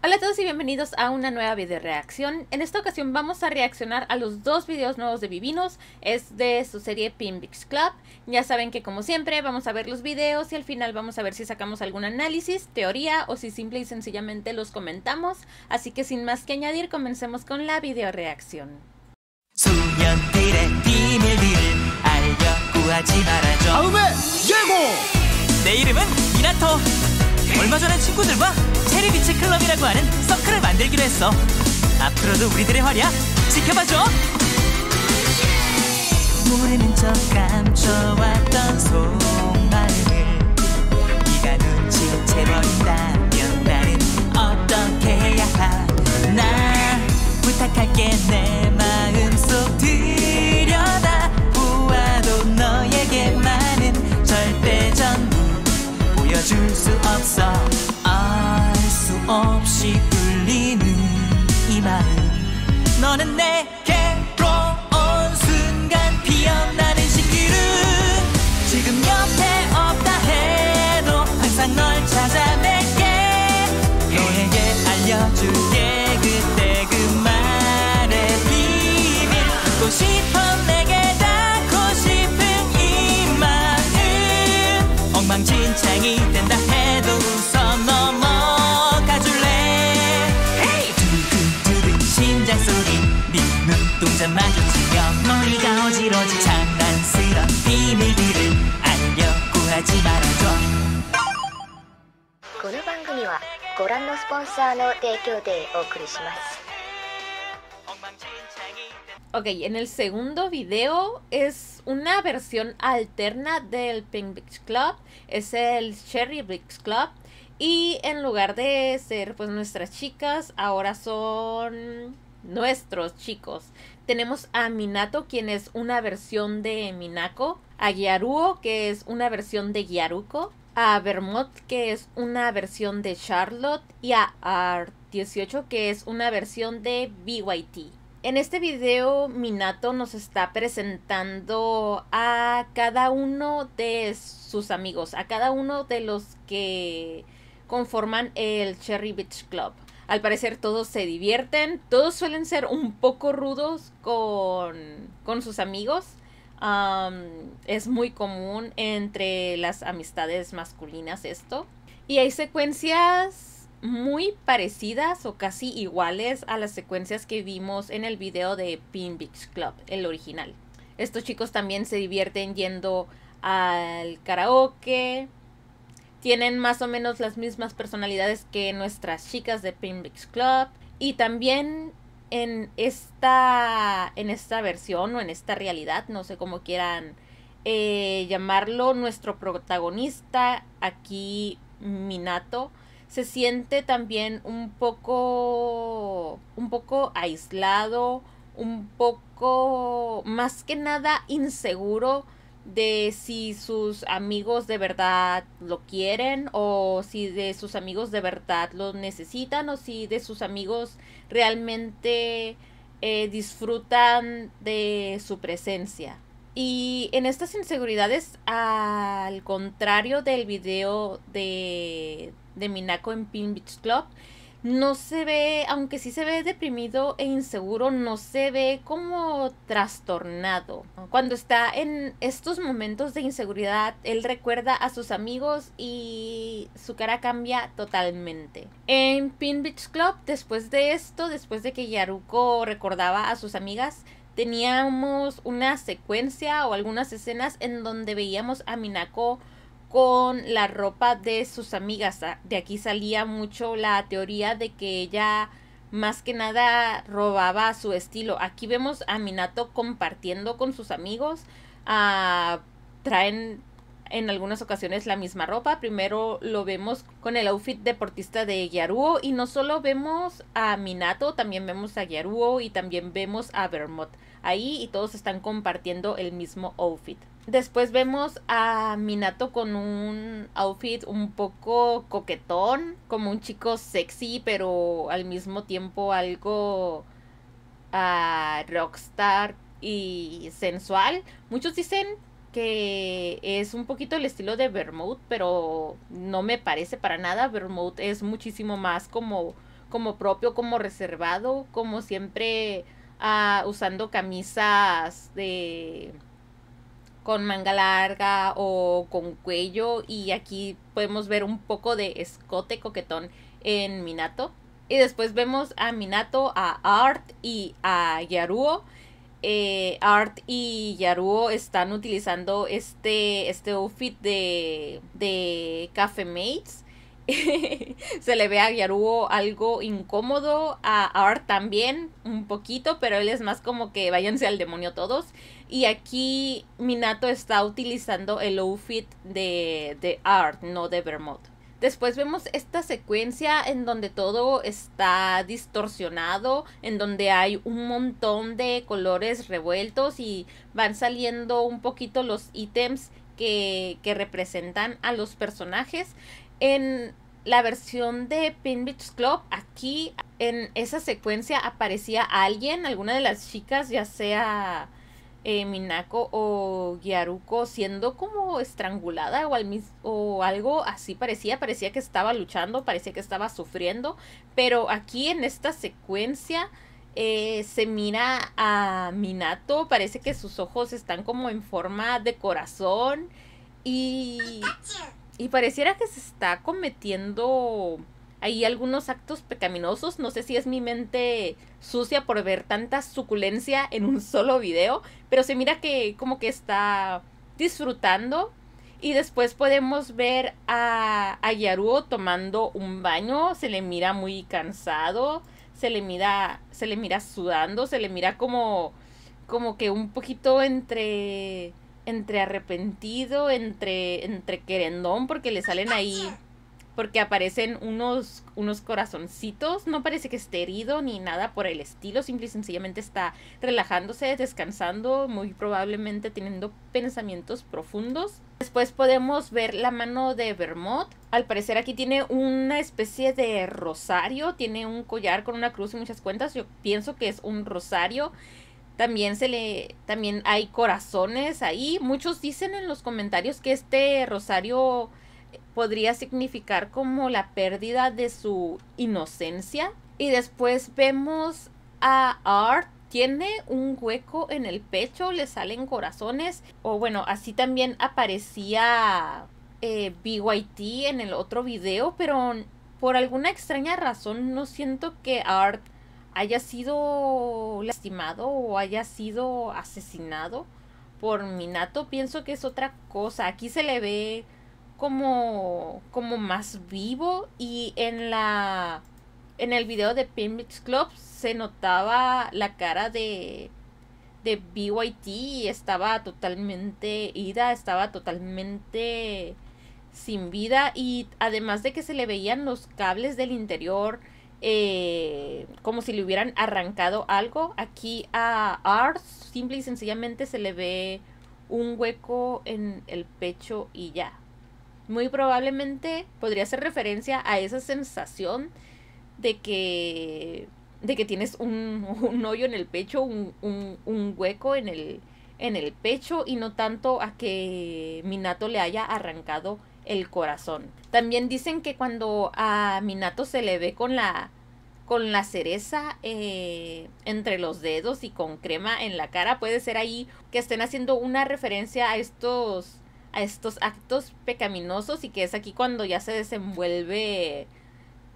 Hola a todos y bienvenidos a una nueva video reacción. En esta ocasión vamos a reaccionar a los dos videos nuevos de Vivinos. Es de su serie Pinbix Club. Ya saben que como siempre vamos a ver los videos y al final vamos a ver si sacamos algún análisis, teoría o si simple y sencillamente los comentamos. Así que sin más que añadir comencemos con la video reacción. 얼마 전에 친구들과 체리비치 클럽이라고 하는 서클을 만들기로 했어. 앞으로도 우리들의 활약 지켜봐줘. 모르는 척 감춰와 Ok, en el segundo video es una versión alterna del Pink Beach Club, es el Cherry Beach Club y en lugar de ser pues nuestras chicas, ahora son nuestros chicos. Tenemos a Minato, quien es una versión de Minako, a Gyaruo, que es una versión de Gyaruko, a Vermont, que es una versión de Charlotte, y a Art18, que es una versión de BYT. En este video Minato nos está presentando a cada uno de sus amigos, a cada uno de los que conforman el Cherry Beach Club. Al parecer todos se divierten, todos suelen ser un poco rudos con, con sus amigos. es muy común entre las amistades masculinas esto. Y hay secuencias muy parecidas o casi iguales a las secuencias que vimos en el video de Pin Beach Club, el original. Estos chicos también se divierten yendo al karaoke, tienen más o menos las mismas personalidades que nuestras chicas de Phoenix Club. Y también en esta, en esta versión o en esta realidad, no sé cómo quieran eh, llamarlo, nuestro protagonista aquí, Minato, se siente también un poco, un poco aislado, un poco, más que nada, inseguro de si sus amigos de verdad lo quieren o si de sus amigos de verdad lo necesitan o si de sus amigos realmente eh, disfrutan de su presencia. Y en estas inseguridades, al contrario del video de, de Minako en Pin Beach Club, no se ve, aunque sí se ve deprimido e inseguro, no se ve como trastornado. Cuando está en estos momentos de inseguridad, él recuerda a sus amigos y su cara cambia totalmente. En Pin Beach Club, después de esto, después de que Yaruko recordaba a sus amigas, teníamos una secuencia o algunas escenas en donde veíamos a Minako con la ropa de sus amigas. Ah, de aquí salía mucho la teoría de que ella más que nada robaba su estilo. Aquí vemos a Minato compartiendo con sus amigos. Ah, traen en algunas ocasiones la misma ropa. Primero lo vemos con el outfit deportista de yaruo y no solo vemos a Minato, también vemos a yaruo y también vemos a Vermont ahí y todos están compartiendo el mismo outfit. Después vemos a Minato con un outfit un poco coquetón, como un chico sexy, pero al mismo tiempo algo ah, rockstar y sensual. Muchos dicen que es un poquito el estilo de Vermouth, pero no me parece para nada. Vermouth es muchísimo más como, como propio, como reservado, como siempre ah, usando camisas de con manga larga o con cuello y aquí podemos ver un poco de escote coquetón en Minato. Y después vemos a Minato, a Art y a Yaruo. Eh, Art y Yaruo están utilizando este, este outfit de, de Cafe se le ve a Yaruo algo incómodo, a Art también un poquito, pero él es más como que váyanse al demonio todos. Y aquí Minato está utilizando el outfit de, de Art, no de Vermont. Después vemos esta secuencia en donde todo está distorsionado, en donde hay un montón de colores revueltos y van saliendo un poquito los ítems que, que representan a los personajes. En la versión de Pin Club, aquí en esa secuencia aparecía alguien, alguna de las chicas, ya sea eh, Minako o Gyaruko, siendo como estrangulada o, al o algo así parecía, parecía que estaba luchando, parecía que estaba sufriendo, pero aquí en esta secuencia... Eh, se mira a Minato, parece que sus ojos están como en forma de corazón y y pareciera que se está cometiendo ahí algunos actos pecaminosos. No sé si es mi mente sucia por ver tanta suculencia en un solo video, pero se mira que como que está disfrutando. Y después podemos ver a, a Yaruo tomando un baño. Se le mira muy cansado. Se le mira. Se le mira sudando. Se le mira como. como que un poquito entre entre arrepentido, entre, entre querendón, porque le salen ahí, porque aparecen unos, unos corazoncitos, no parece que esté herido ni nada por el estilo, simple y sencillamente está relajándose, descansando, muy probablemente teniendo pensamientos profundos. Después podemos ver la mano de Vermont. Al parecer aquí tiene una especie de rosario, tiene un collar con una cruz y muchas cuentas, yo pienso que es un rosario. También se le, también hay corazones ahí. Muchos dicen en los comentarios que este rosario podría significar como la pérdida de su inocencia. Y después vemos a Art tiene un hueco en el pecho, le salen corazones. O bueno, así también aparecía eh, BYT en el otro video, pero por alguna extraña razón no siento que Art haya sido lastimado o haya sido asesinado por Minato, pienso que es otra cosa. Aquí se le ve como, como más vivo y en la en el video de Pimix Club se notaba la cara de de BYT y estaba totalmente ida, estaba totalmente sin vida y además de que se le veían los cables del interior, eh, como si le hubieran arrancado algo. Aquí a Ars simple y sencillamente se le ve un hueco en el pecho y ya. Muy probablemente podría hacer referencia a esa sensación de que, de que tienes un, hoyo en el pecho, un, un hueco en el, en el pecho y no tanto a que Minato le haya arrancado el corazón. También dicen que cuando a Minato se le ve con la con la cereza eh, entre los dedos y con crema en la cara. Puede ser ahí que estén haciendo una referencia a estos, a estos actos pecaminosos y que es aquí cuando ya se desenvuelve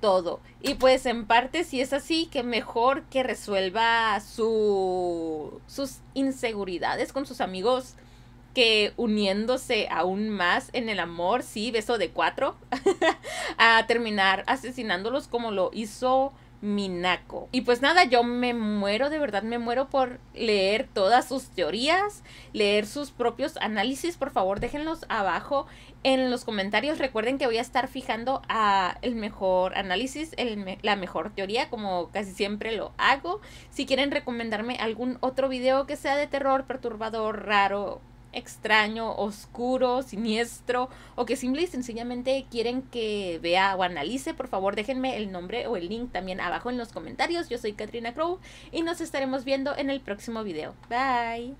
todo. Y pues en parte si es así, que mejor que resuelva su, sus inseguridades con sus amigos que uniéndose aún más en el amor, sí, beso de cuatro, a terminar asesinándolos como lo hizo Minako. Y pues nada, yo me muero, de verdad me muero por leer todas sus teorías, leer sus propios análisis. Por favor, déjenlos abajo en los comentarios. Recuerden que voy a estar fijando a el mejor análisis, el la mejor teoría, como casi siempre lo hago. Si quieren recomendarme algún otro video que sea de terror, perturbador, raro, extraño, oscuro, siniestro, o que simple y sencillamente quieren que vea o analice, por favor déjenme el nombre o el link también abajo en los comentarios. Yo soy Katrina Crow y nos estaremos viendo en el próximo video. Bye.